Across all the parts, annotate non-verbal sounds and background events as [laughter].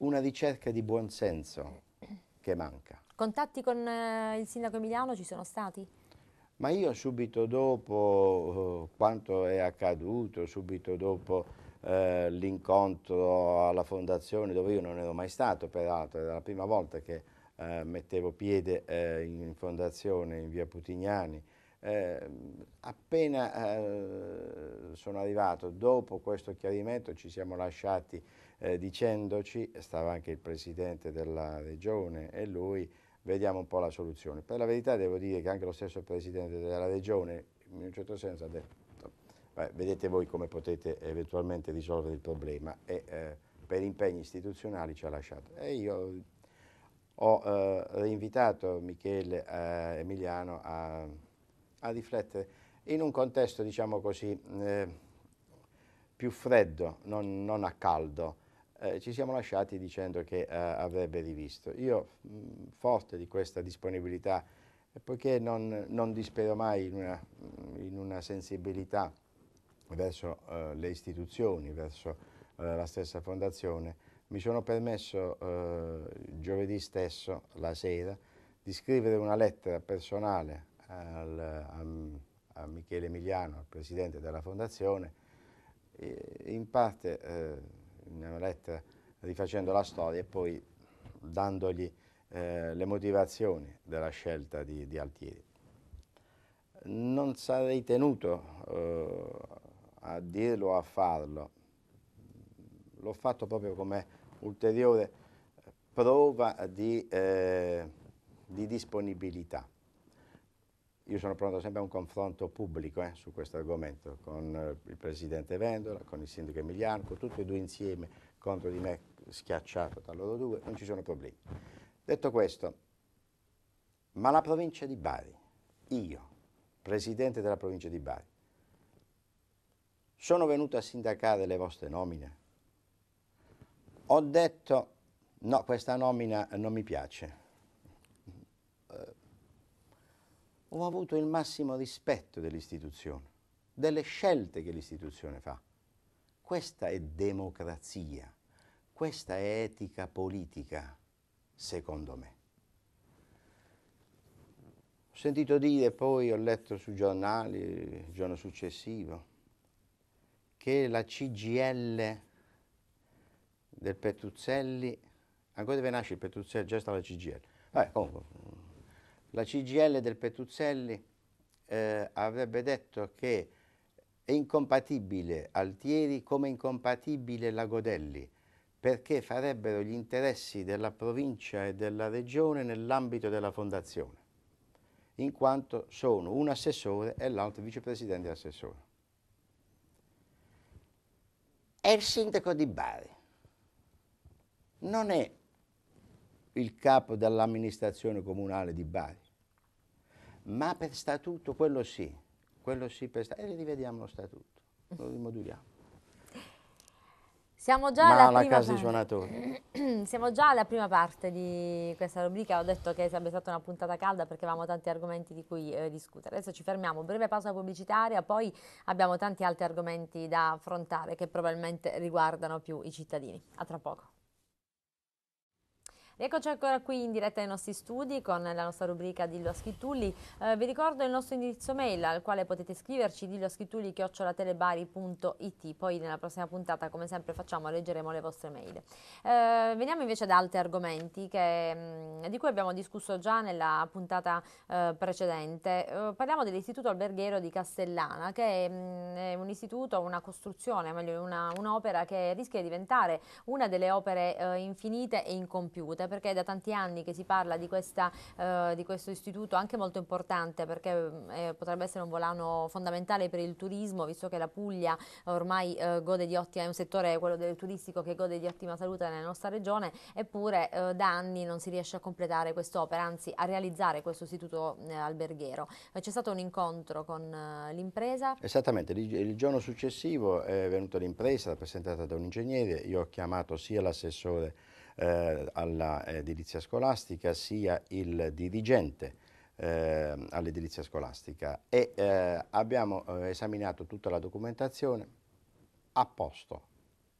una ricerca di buonsenso che manca. Contatti con eh, il sindaco Emiliano ci sono stati? Ma io subito dopo eh, quanto è accaduto, subito dopo eh, l'incontro alla fondazione dove io non ero mai stato peraltro, era la prima volta che eh, mettevo piede eh, in fondazione in via Putignani, eh, appena sono arrivato, dopo questo chiarimento ci siamo lasciati eh, dicendoci, stava anche il presidente della regione e lui, vediamo un po' la soluzione. Per la verità devo dire che anche lo stesso presidente della regione, in un certo senso, ha detto, beh, vedete voi come potete eventualmente risolvere il problema e eh, per impegni istituzionali ci ha lasciato. E io ho eh, invitato Michele eh, Emiliano a, a, riflettere in un contesto, diciamo così, eh, più freddo, non, non a caldo, eh, ci siamo lasciati dicendo che eh, avrebbe rivisto. Io, mh, mm, forte di questa disponibilità, poiché non, non dispero mai in una, mm, in una sensibilità verso eh, le istituzioni, verso eh, la stessa fondazione, mi sono permesso eh, giovedì stesso, la sera, di scrivere una lettera personale al, a, a Michele Emiliano, al presidente della fondazione, in parte eh, mi hanno letta rifacendo la storia e poi dandogli eh, le motivazioni della scelta di, di Altieri. Non sarei tenuto eh, a dirlo o a farlo, l'ho fatto proprio come ulteriore prova di, eh, di disponibilità. Io sono pronto sempre a un confronto pubblico eh, su questo argomento, con eh, il presidente Vendola, con il sindaco Emiliano, con tutti e due insieme contro di me, schiacciato tra loro due, non ci sono problemi. Detto questo, ma la provincia di Bari, io, presidente della provincia di Bari, sono venuto a sindacare le vostre nomine? Ho detto no, questa nomina non mi piace, ho avuto il massimo rispetto dell'istituzione, delle scelte che l'istituzione fa. Questa è democrazia, questa è etica politica, secondo me. Ho sentito dire poi, ho letto sui giornali il giorno successivo, che la CGL del Petruzzelli, ancora deve nascere il Petruzzelli, già sta la CGL. Vabbè, comunque, la CGL del Petuzzelli eh, avrebbe detto che è incompatibile Altieri come incompatibile la Godelli perché farebbero gli interessi della provincia e della regione nell'ambito della fondazione, in quanto sono un assessore e l'altro vicepresidente assessore. È il sindaco di Bari, non è il capo dell'amministrazione comunale di Bari, ma per statuto quello sì, quello sì per statuto, e rivediamo lo statuto, lo rimoduliamo. Siamo già, [clears throat] Siamo già, alla prima parte di questa rubrica, ho detto che sarebbe stata una puntata calda perché avevamo tanti argomenti di cui eh, discutere. Adesso ci fermiamo, breve pausa pubblicitaria, poi abbiamo tanti altri argomenti da affrontare che probabilmente riguardano più i cittadini. A tra poco. Eccoci ancora qui in diretta ai nostri studi con la nostra rubrica Dillo a Schittulli. Eh, vi ricordo il nostro indirizzo mail al quale potete scriverci dilloaschittulli.it poi nella prossima puntata come sempre facciamo leggeremo le vostre mail. Eh, veniamo invece ad altri argomenti che, mm, di cui abbiamo discusso già nella puntata eh, precedente. Eh, parliamo dell'istituto alberghiero di Castellana che mh, mm, è un istituto, una costruzione, meglio un'opera che rischia di diventare una delle opere eh, infinite e incompiute perché è da tanti anni che si parla di, questa, eh, di questo istituto anche molto importante perché eh, potrebbe essere un volano fondamentale per il turismo visto che la Puglia ormai eh, gode di ottima, è un settore quello del turistico che gode di ottima salute nella nostra regione eppure eh, da anni non si riesce a completare quest'opera, anzi a realizzare questo istituto eh, alberghiero. Eh, c'è stato un incontro con l'impresa? Esattamente, il giorno successivo è venuta l'impresa rappresentata da un ingegnere, io ho chiamato sia l'assessore eh, all'edilizia eh, scolastica sia il dirigente eh, all'edilizia scolastica e eh, abbiamo eh, esaminato tutta la documentazione a posto,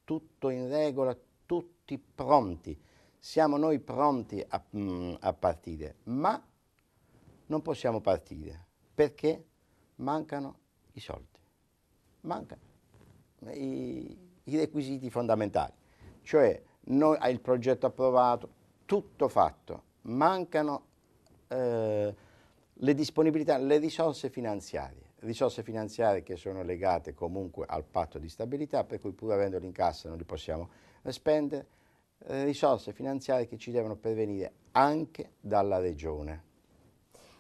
tutto in regola, tutti pronti, siamo noi pronti a, mh, mm, a partire, ma non possiamo partire perché mancano i soldi, mancano i, i requisiti fondamentali, cioè noi, ah, il progetto approvato, tutto fatto, mancano eh, le disponibilità, le risorse finanziarie, risorse finanziarie che sono legate comunque al patto di stabilità, per cui pur avendoli in cassa non li possiamo spendere, eh, risorse finanziarie che ci devono pervenire anche dalla regione.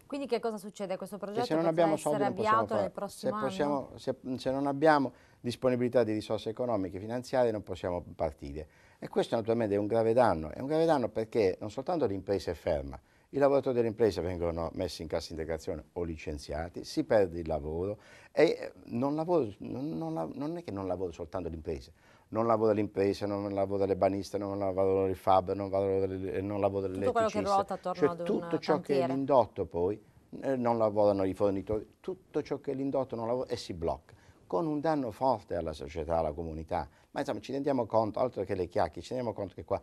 Quindi che cosa succede a questo progetto? se non abbiamo soldi non possiamo fare. Se, possiamo, se, se non abbiamo disponibilità di risorse economiche e finanziarie non possiamo partire. E questo naturalmente è un grave danno, è un grave danno perché non soltanto l'impresa è ferma, i lavoratori dell'impresa vengono messi in cassa integrazione o licenziati, si perde il lavoro e eh, non, lavoro, non, non, non è che non lavoro soltanto l'impresa, non lavora l'impresa, non lavora le baniste, non lavora il fab, non lavoro le non lavoro Tutto quello che ruota attorno cioè, ad un Tutto ciò cantiere. che è l'indotto poi, eh, non lavorano i fornitori, tutto ciò che è l'indotto non lavora e si blocca con un danno forte alla società, alla comunità. Ma insomma ci rendiamo conto, oltre che le chiacchiere, ci rendiamo conto che qua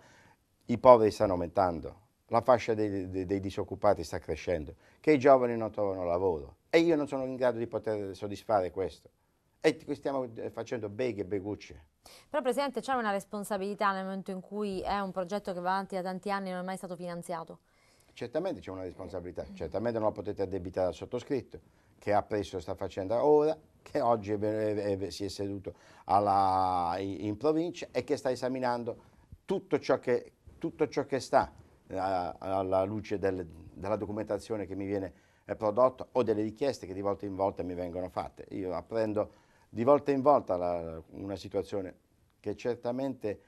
i poveri stanno aumentando, la fascia dei, dei, dei, disoccupati sta crescendo, che i giovani non trovano lavoro e io non sono in grado di poter soddisfare questo. E stiamo eh, facendo beghe e begucce. Però Presidente c'è una responsabilità nel momento in cui è un progetto che va avanti da tanti anni e non è mai stato finanziato? Certamente c'è una responsabilità, certamente non la potete addebitare al sottoscritto che ha preso questa faccenda ora che oggi è, è, si è seduto alla, in provincia e che sta esaminando tutto ciò che, tutto ciò che sta eh, alla luce del, della documentazione che mi viene eh, prodotta o delle richieste che di volta in volta mi vengono fatte. Io apprendo di volta in volta la, una situazione che certamente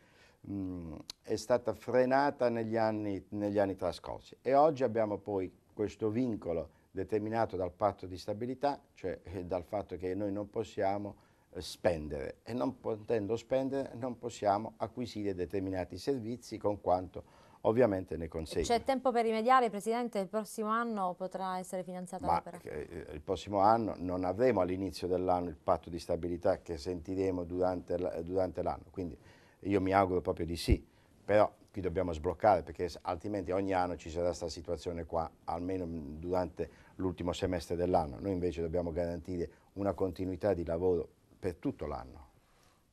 mh, è stata frenata negli anni, negli anni trascorsi e oggi abbiamo poi questo vincolo determinato dal patto di stabilità, cioè eh, dal fatto che noi non possiamo eh, spendere e non potendo spendere non possiamo acquisire determinati servizi con quanto ovviamente ne consegue. C'è tempo per rimediare, Presidente, il prossimo anno potrà essere finanziata l'opera? Eh, il prossimo anno non avremo all'inizio dell'anno il patto di stabilità che sentiremo durante, l'anno, quindi io mi auguro proprio di sì, però qui dobbiamo sbloccare perché altrimenti ogni anno ci sarà questa situazione qua, almeno mm, durante l'ultimo semestre dell'anno. Noi invece dobbiamo garantire una continuità di lavoro per tutto l'anno.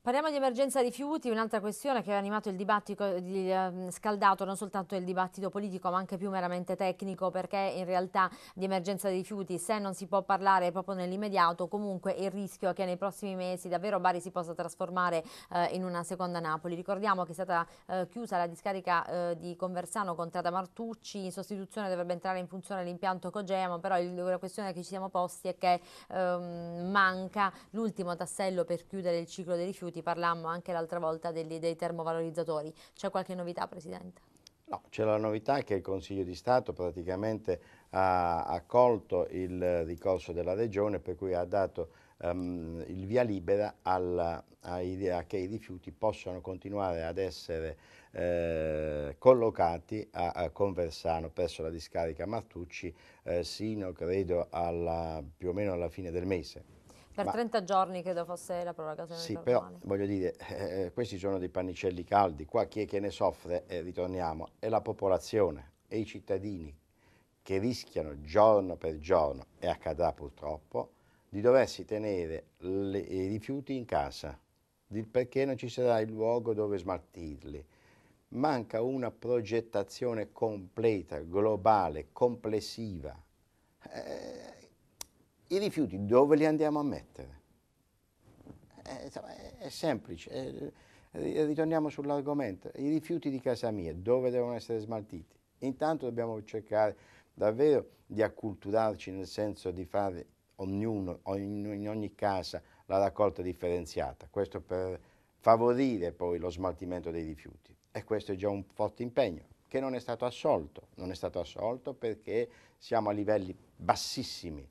Parliamo di emergenza rifiuti, un'altra questione che ha animato il dibattito, ehm, scaldato non soltanto il dibattito politico ma anche più meramente tecnico perché in realtà di emergenza rifiuti se non si può parlare proprio nell'immediato comunque il rischio è che nei prossimi mesi davvero Bari si possa trasformare eh, in una seconda Napoli. Ricordiamo che è stata eh, chiusa la discarica eh, di Conversano con Trada Martucci, in sostituzione dovrebbe entrare in funzione l'impianto Cogemo, però il, la questione che ci siamo posti è che ehm, manca l'ultimo tassello per chiudere il ciclo dei rifiuti rifiuti, parlammo anche l'altra volta degli, dei termovalorizzatori. C'è qualche novità Presidente? No, c'è la novità che il Consiglio di Stato praticamente ha accolto il ricorso della Regione per cui ha dato um, il via libera alla, a che i rifiuti possano continuare ad essere eh, collocati a, a, Conversano presso la discarica Martucci eh, sino credo alla, più o meno alla fine del mese. Per Ma, 30 giorni credo fosse la proroga. Sì, però domani. voglio dire, eh, eh, eh, questi sono dei pannicelli caldi, qua chi è che ne soffre, eh, ritorniamo, è la popolazione, e i cittadini che rischiano giorno per giorno, e accadrà purtroppo, di doversi tenere le, i rifiuti in casa, perché non ci sarà il luogo dove smaltirli. Manca una progettazione completa, globale, complessiva. Eh, i rifiuti dove li andiamo a mettere? Eh, insomma, è, è, semplice, eh, ritorniamo sull'argomento, i rifiuti di casa mia dove devono essere smaltiti? Intanto dobbiamo cercare davvero di acculturarci nel senso di fare ognuno, in ogni casa, la raccolta differenziata, questo per favorire poi lo smaltimento dei rifiuti e questo è già un forte impegno che non è stato assolto, non è stato assolto perché siamo a livelli bassissimi